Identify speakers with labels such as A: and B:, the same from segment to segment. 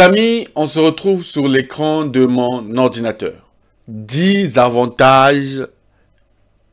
A: amis, on se retrouve sur l'écran de mon ordinateur. 10 avantages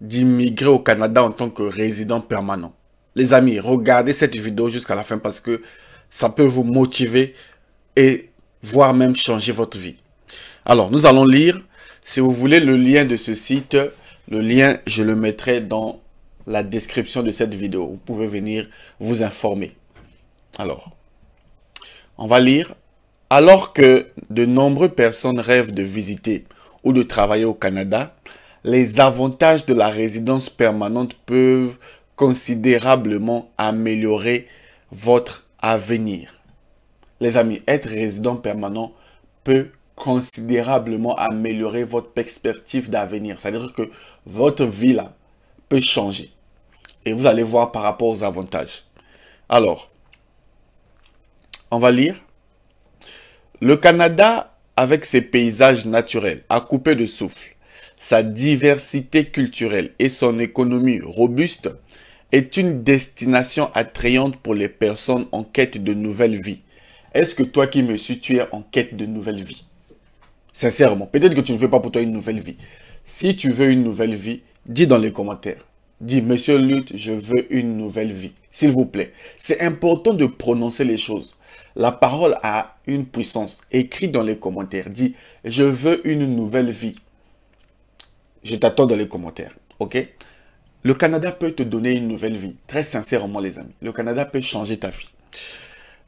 A: d'immigrer au Canada en tant que résident permanent. Les amis, regardez cette vidéo jusqu'à la fin parce que ça peut vous motiver et voire même changer votre vie. Alors, nous allons lire. Si vous voulez le lien de ce site, le lien, je le mettrai dans la description de cette vidéo. Vous pouvez venir vous informer. Alors, on va lire alors que de nombreuses personnes rêvent de visiter ou de travailler au Canada, les avantages de la résidence permanente peuvent considérablement améliorer votre avenir. Les amis, être résident permanent peut considérablement améliorer votre perspective d'avenir. C'est-à-dire que votre vie là peut changer. Et vous allez voir par rapport aux avantages. Alors, on va lire le Canada, avec ses paysages naturels à couper de souffle, sa diversité culturelle et son économie robuste, est une destination attrayante pour les personnes en quête de nouvelle vie. Est-ce que toi qui me suis, tu es en quête de nouvelle vie Sincèrement, peut-être que tu ne veux pas pour toi une nouvelle vie. Si tu veux une nouvelle vie, dis dans les commentaires. Dis, Monsieur Lutte, je veux une nouvelle vie. S'il vous plaît, c'est important de prononcer les choses. La parole a une puissance. Écris dans les commentaires. Dis, je veux une nouvelle vie. Je t'attends dans les commentaires. OK Le Canada peut te donner une nouvelle vie. Très sincèrement, les amis. Le Canada peut changer ta vie.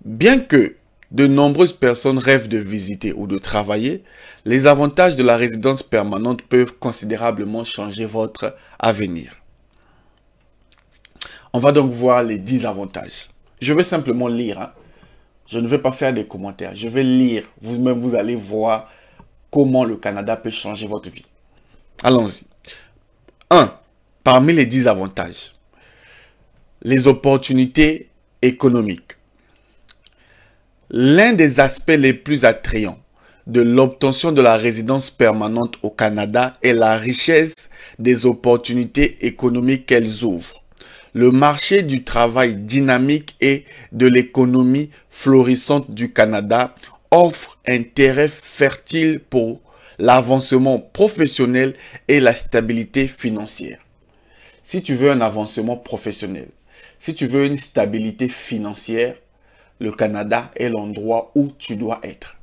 A: Bien que de nombreuses personnes rêvent de visiter ou de travailler, les avantages de la résidence permanente peuvent considérablement changer votre avenir. On va donc voir les 10 avantages. Je vais simplement lire. Hein. Je ne vais pas faire des commentaires. Je vais lire. Vous-même, vous allez voir comment le Canada peut changer votre vie. Allons-y. 1. Parmi les 10 avantages. Les opportunités économiques. L'un des aspects les plus attrayants de l'obtention de la résidence permanente au Canada est la richesse des opportunités économiques qu'elles ouvrent le marché du travail dynamique et de l'économie florissante du Canada offre un terrain fertile pour l'avancement professionnel et la stabilité financière. Si tu veux un avancement professionnel, si tu veux une stabilité financière, le Canada est l'endroit où tu dois être.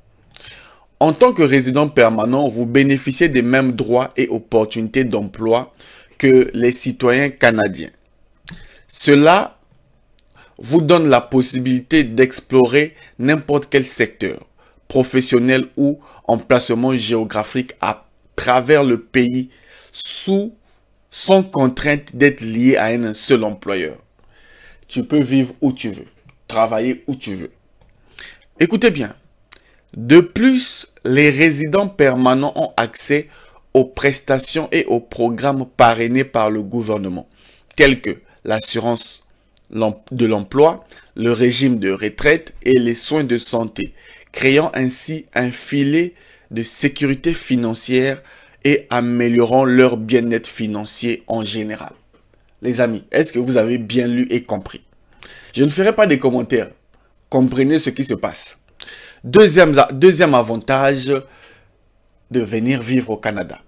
A: En tant que résident permanent, vous bénéficiez des mêmes droits et opportunités d'emploi que les citoyens canadiens. Cela vous donne la possibilité d'explorer n'importe quel secteur, professionnel ou emplacement géographique à travers le pays sous sans contrainte d'être lié à un seul employeur. Tu peux vivre où tu veux, travailler où tu veux. Écoutez bien. De plus, les résidents permanents ont accès aux prestations et aux programmes parrainés par le gouvernement, tels que l'assurance de l'emploi, le régime de retraite et les soins de santé, créant ainsi un filet de sécurité financière et améliorant leur bien-être financier en général. Les amis, est-ce que vous avez bien lu et compris Je ne ferai pas des commentaires. Comprenez ce qui se passe. Deuxième, deuxième avantage de venir vivre au Canada.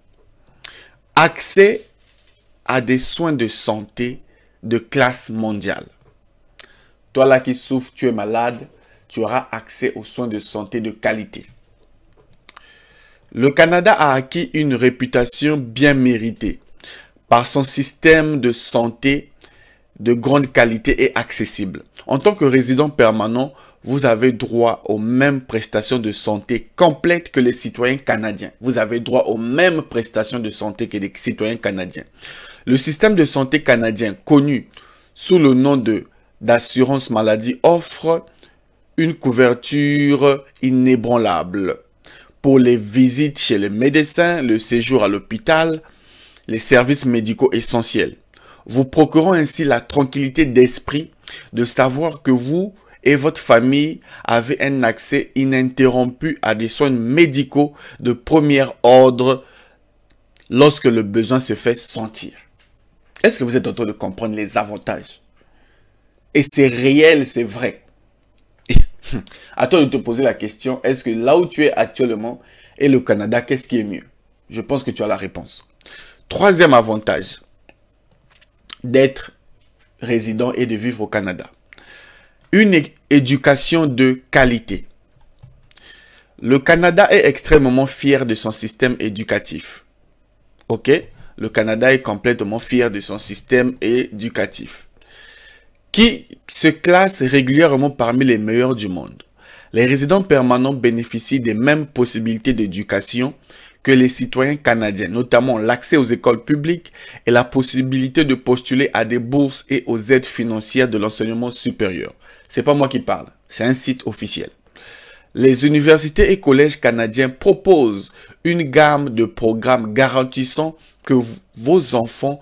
A: Accès à des soins de santé de classe mondiale. Toi là qui souffres, tu es malade, tu auras accès aux soins de santé de qualité. Le Canada a acquis une réputation bien méritée par son système de santé de grande qualité et accessible. En tant que résident permanent, vous avez droit aux mêmes prestations de santé complètes que les citoyens canadiens. Vous avez droit aux mêmes prestations de santé que les citoyens canadiens. Le système de santé canadien, connu sous le nom de d'assurance maladie, offre une couverture inébranlable pour les visites chez les médecins, le séjour à l'hôpital, les services médicaux essentiels, vous procurant ainsi la tranquillité d'esprit de savoir que vous et votre famille avez un accès ininterrompu à des soins médicaux de premier ordre lorsque le besoin se fait sentir. Est-ce que vous êtes en train de comprendre les avantages Et c'est réel, c'est vrai. à hum, toi de te poser la question, est-ce que là où tu es actuellement et le Canada, qu'est-ce qui est mieux Je pense que tu as la réponse. Troisième avantage d'être résident et de vivre au Canada. Une éducation de qualité. Le Canada est extrêmement fier de son système éducatif. OK le Canada est complètement fier de son système éducatif, qui se classe régulièrement parmi les meilleurs du monde. Les résidents permanents bénéficient des mêmes possibilités d'éducation que les citoyens canadiens, notamment l'accès aux écoles publiques et la possibilité de postuler à des bourses et aux aides financières de l'enseignement supérieur. C'est pas moi qui parle, c'est un site officiel les universités et collèges canadiens proposent une gamme de programmes garantissant que vos enfants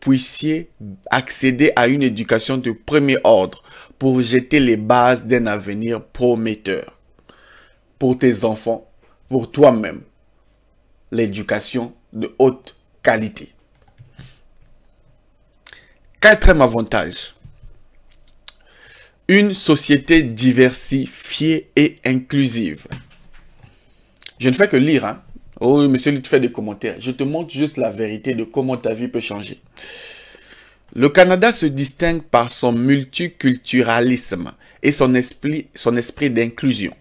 A: puissiez accéder à une éducation de premier ordre pour jeter les bases d'un avenir prometteur. Pour tes enfants, pour toi-même, l'éducation de haute qualité. Quatrième avantage, une société diversifiée et inclusive. Je ne fais que lire. Hein? Oh, monsieur, tu fais des commentaires. Je te montre juste la vérité de comment ta vie peut changer. Le Canada se distingue par son multiculturalisme et son esprit, son esprit d'inclusion.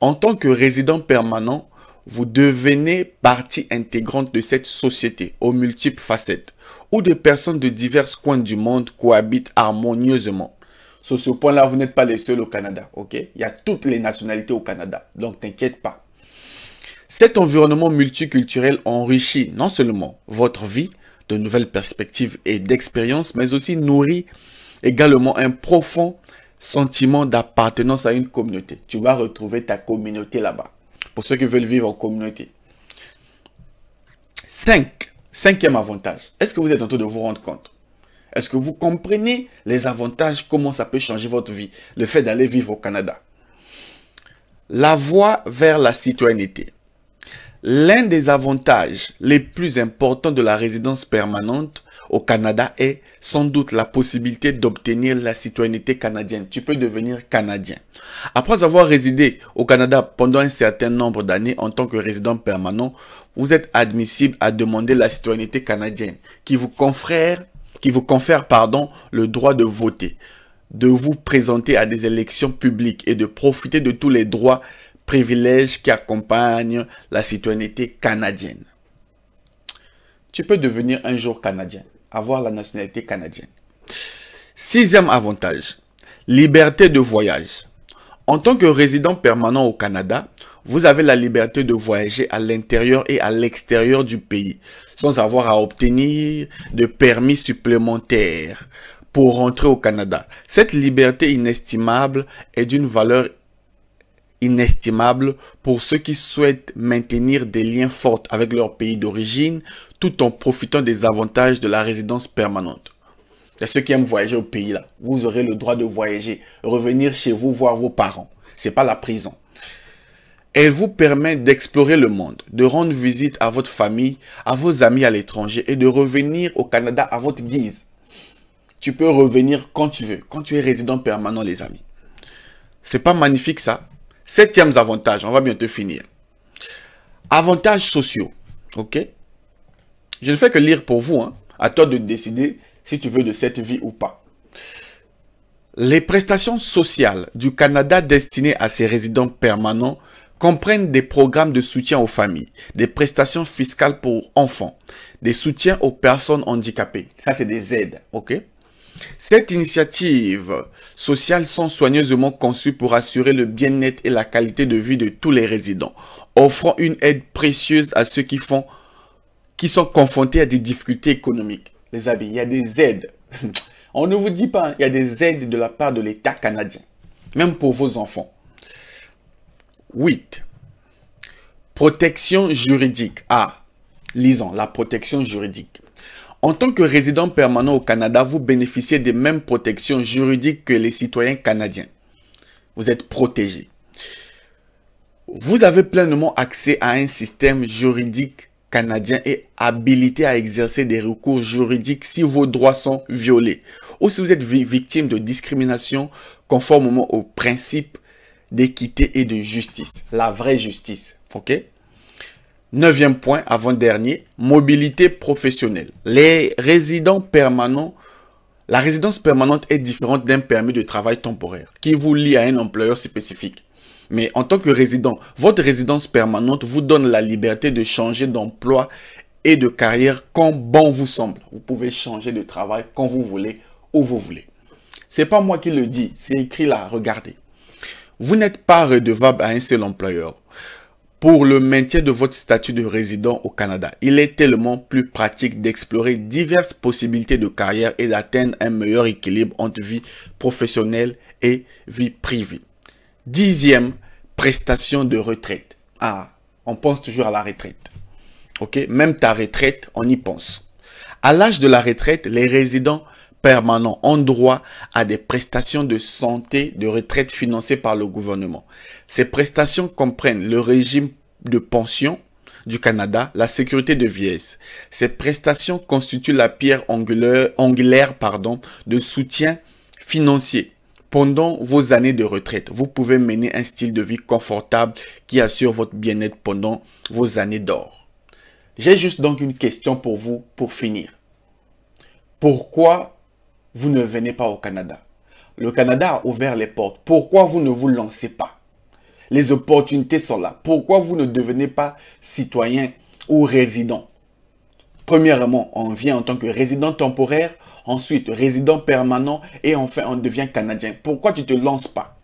A: En tant que résident permanent, vous devenez partie intégrante de cette société aux multiples facettes, où des personnes de divers coins du monde cohabitent harmonieusement. Sur ce point-là, vous n'êtes pas les seuls au Canada, ok Il y a toutes les nationalités au Canada, donc t'inquiète pas. Cet environnement multiculturel enrichit non seulement votre vie, de nouvelles perspectives et d'expériences, mais aussi nourrit également un profond sentiment d'appartenance à une communauté. Tu vas retrouver ta communauté là-bas, pour ceux qui veulent vivre en communauté. Cinq, cinquième avantage. Est-ce que vous êtes en train de vous rendre compte est-ce que vous comprenez les avantages, comment ça peut changer votre vie, le fait d'aller vivre au Canada La voie vers la citoyenneté. L'un des avantages les plus importants de la résidence permanente au Canada est sans doute la possibilité d'obtenir la citoyenneté canadienne. Tu peux devenir canadien. Après avoir résidé au Canada pendant un certain nombre d'années en tant que résident permanent, vous êtes admissible à demander la citoyenneté canadienne qui vous confère qui vous confère pardon, le droit de voter, de vous présenter à des élections publiques et de profiter de tous les droits, privilèges qui accompagnent la citoyenneté canadienne. Tu peux devenir un jour canadien, avoir la nationalité canadienne. Sixième avantage, liberté de voyage. En tant que résident permanent au Canada, vous avez la liberté de voyager à l'intérieur et à l'extérieur du pays, sans avoir à obtenir de permis supplémentaires pour rentrer au Canada. Cette liberté inestimable est d'une valeur inestimable pour ceux qui souhaitent maintenir des liens forts avec leur pays d'origine tout en profitant des avantages de la résidence permanente. Et ceux qui aiment voyager au pays là, vous aurez le droit de voyager, revenir chez vous voir vos parents. C'est pas la prison. Elle vous permet d'explorer le monde, de rendre visite à votre famille, à vos amis à l'étranger et de revenir au Canada à votre guise. Tu peux revenir quand tu veux, quand tu es résident permanent, les amis. C'est pas magnifique ça Septième avantage, on va bientôt finir. Avantages sociaux, ok Je ne fais que lire pour vous, hein? à toi de décider si tu veux de cette vie ou pas. Les prestations sociales du Canada destinées à ses résidents permanents comprennent des programmes de soutien aux familles, des prestations fiscales pour enfants, des soutiens aux personnes handicapées. Ça, c'est des aides, ok Cette initiative sociale sont soigneusement conçues pour assurer le bien-être et la qualité de vie de tous les résidents, offrant une aide précieuse à ceux qui qui sont confrontés à des difficultés économiques. Les amis, il y a des aides. On ne vous dit pas, hein, il y a des aides de la part de l'État canadien, même pour vos enfants. 8. Protection juridique. Ah, lisons la protection juridique. En tant que résident permanent au Canada, vous bénéficiez des mêmes protections juridiques que les citoyens canadiens. Vous êtes protégé. Vous avez pleinement accès à un système juridique canadien et habilité à exercer des recours juridiques si vos droits sont violés ou si vous êtes victime de discrimination conformément aux principes d'équité et de justice. La vraie justice. OK Neuvième point, avant-dernier, mobilité professionnelle. Les résidents permanents, la résidence permanente est différente d'un permis de travail temporaire qui vous lie à un employeur spécifique. Mais en tant que résident, votre résidence permanente vous donne la liberté de changer d'emploi et de carrière quand bon vous semble. Vous pouvez changer de travail quand vous voulez, où vous voulez. C'est pas moi qui le dis, c'est écrit là, regardez. Vous n'êtes pas redevable à un seul employeur pour le maintien de votre statut de résident au Canada. Il est tellement plus pratique d'explorer diverses possibilités de carrière et d'atteindre un meilleur équilibre entre vie professionnelle et vie privée. Dixième, prestation de retraite. Ah, on pense toujours à la retraite. Ok, même ta retraite, on y pense. À l'âge de la retraite, les résidents permanent ont droit à des prestations de santé, de retraite financées par le gouvernement. Ces prestations comprennent le régime de pension du Canada, la sécurité de vieillesse. Ces prestations constituent la pierre angulaire, de soutien financier. Pendant vos années de retraite, vous pouvez mener un style de vie confortable qui assure votre bien-être pendant vos années d'or. J'ai juste donc une question pour vous pour finir. Pourquoi vous ne venez pas au Canada Le Canada a ouvert les portes. Pourquoi vous ne vous lancez pas Les opportunités sont là. Pourquoi vous ne devenez pas citoyen ou résident Premièrement, on vient en tant que résident temporaire, ensuite résident permanent et enfin on devient canadien. Pourquoi tu ne te lances pas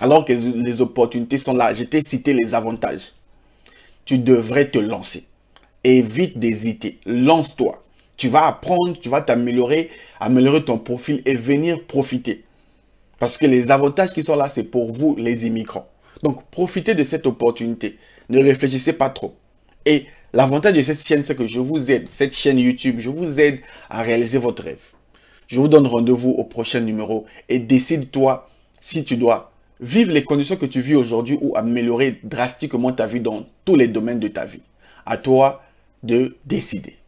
A: alors que les opportunités sont là Je t'ai cité les avantages. Tu devrais te lancer. Évite d'hésiter. Lance-toi tu vas apprendre, tu vas t'améliorer, améliorer ton profil et venir profiter. Parce que les avantages qui sont là, c'est pour vous, les immigrants. Donc, profitez de cette opportunité. Ne réfléchissez pas trop. Et l'avantage de cette chaîne, c'est que je vous aide, cette chaîne YouTube, je vous aide à réaliser votre rêve. Je vous donne rendez-vous au prochain numéro et décide-toi si tu dois vivre les conditions que tu vis aujourd'hui ou améliorer drastiquement ta vie dans tous les domaines de ta vie. À toi de décider.